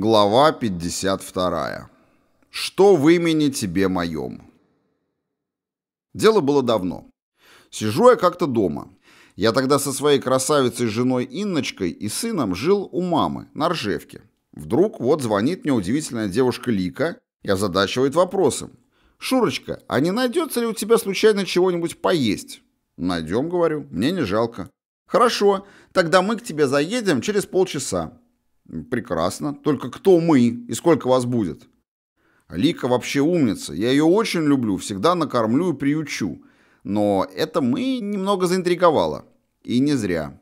Глава 52. Что в имени тебе моем? Дело было давно. Сижу я как-то дома. Я тогда со своей красавицей женой Инночкой и сыном жил у мамы на Ржевке. Вдруг вот звонит мне удивительная девушка Лика и озадачивает вопросом. «Шурочка, а не найдется ли у тебя случайно чего-нибудь поесть?» «Найдем», — говорю, — «мне не жалко». «Хорошо, тогда мы к тебе заедем через полчаса. Прекрасно. Только кто мы и сколько вас будет? Лика вообще умница. Я ее очень люблю, всегда накормлю и приучу. Но это мы немного заинтриговало. И не зря.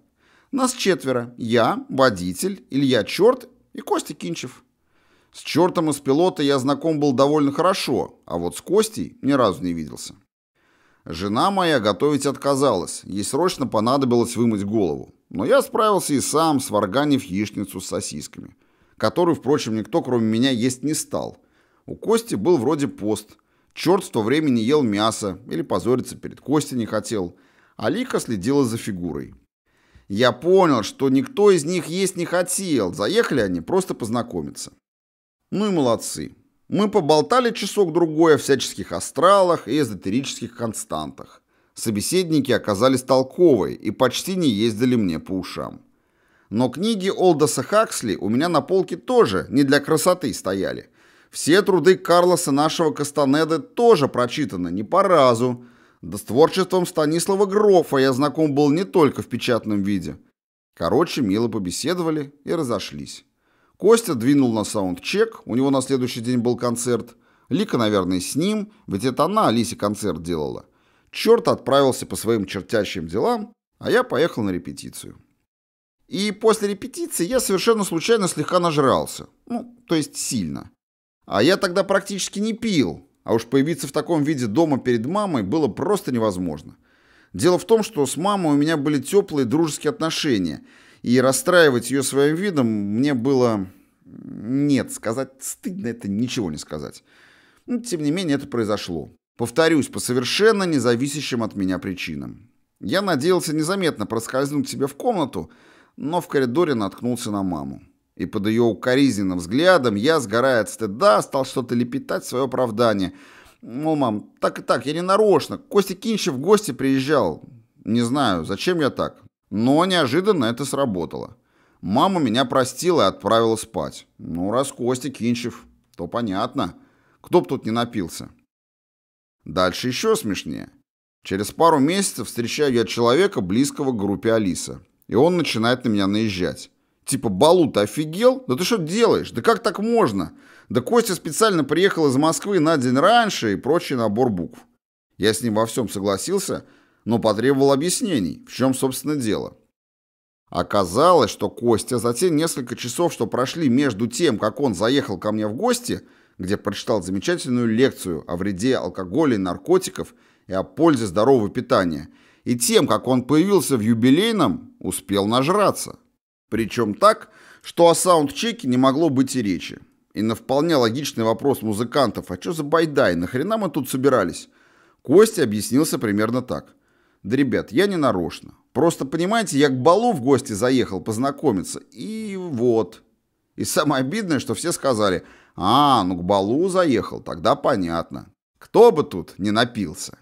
Нас четверо. Я, водитель, Илья Черт и Костя Кинчев. С чертом из пилота я знаком был довольно хорошо, а вот с Костей ни разу не виделся. Жена моя готовить отказалась, ей срочно понадобилось вымыть голову. Но я справился и сам, сварганив яичницу с сосисками, которую, впрочем, никто, кроме меня, есть не стал. У Кости был вроде пост. Черт в то время не ел мясо или позориться перед Костей не хотел. А Лика следила за фигурой. Я понял, что никто из них есть не хотел. Заехали они просто познакомиться. Ну и молодцы. Мы поболтали часок-другой о всяческих астралах и эзотерических константах. Собеседники оказались толковые и почти не ездили мне по ушам. Но книги Олдоса Хаксли у меня на полке тоже не для красоты стояли. Все труды Карлоса нашего Кастанеды тоже прочитаны не по разу. Да с творчеством Станислава Грофа я знаком был не только в печатном виде. Короче, мило побеседовали и разошлись. Костя двинул на саундчек, у него на следующий день был концерт. Лика, наверное, с ним, ведь это она Алисе концерт делала. Черт отправился по своим чертящим делам, а я поехал на репетицию. И после репетиции я совершенно случайно слегка нажрался. Ну, то есть сильно. А я тогда практически не пил, а уж появиться в таком виде дома перед мамой было просто невозможно. Дело в том, что с мамой у меня были теплые дружеские отношения, и расстраивать ее своим видом мне было... Нет, сказать стыдно, это ничего не сказать. Но, ну, тем не менее, это произошло. Повторюсь, по совершенно независящим от меня причинам. Я надеялся незаметно проскользнуть себе в комнату, но в коридоре наткнулся на маму. И под ее укоризненным взглядом я, сгорая от стыда, стал что-то лепетать в свое оправдание. Мол, мам, так и так, я не нарочно. Костя Кинчев в гости приезжал. Не знаю, зачем я так. Но неожиданно это сработало. Мама меня простила и отправила спать. Ну, раз Костя Кинчев, то понятно. Кто б тут не напился. Дальше еще смешнее. Через пару месяцев встречаю я человека, близкого к группе Алиса. И он начинает на меня наезжать. Типа, Балу, ты офигел? Да ты что делаешь? Да как так можно? Да Костя специально приехал из Москвы на день раньше и прочий набор букв. Я с ним во всем согласился, но потребовал объяснений, в чем, собственно, дело. Оказалось, что Костя за те несколько часов, что прошли между тем, как он заехал ко мне в гости – где прочитал замечательную лекцию о вреде алкоголя и наркотиков и о пользе здорового питания, и тем, как он появился в юбилейном, успел нажраться. Причем так, что о саундчеке не могло быть и речи. И на вполне логичный вопрос музыкантов, а что за байдай, нахрена мы тут собирались? Костя объяснился примерно так. Да, ребят, я не нарочно. Просто, понимаете, я к балу в гости заехал познакомиться, и вот. И самое обидное, что все сказали – а, ну к балу заехал, тогда понятно. Кто бы тут не напился.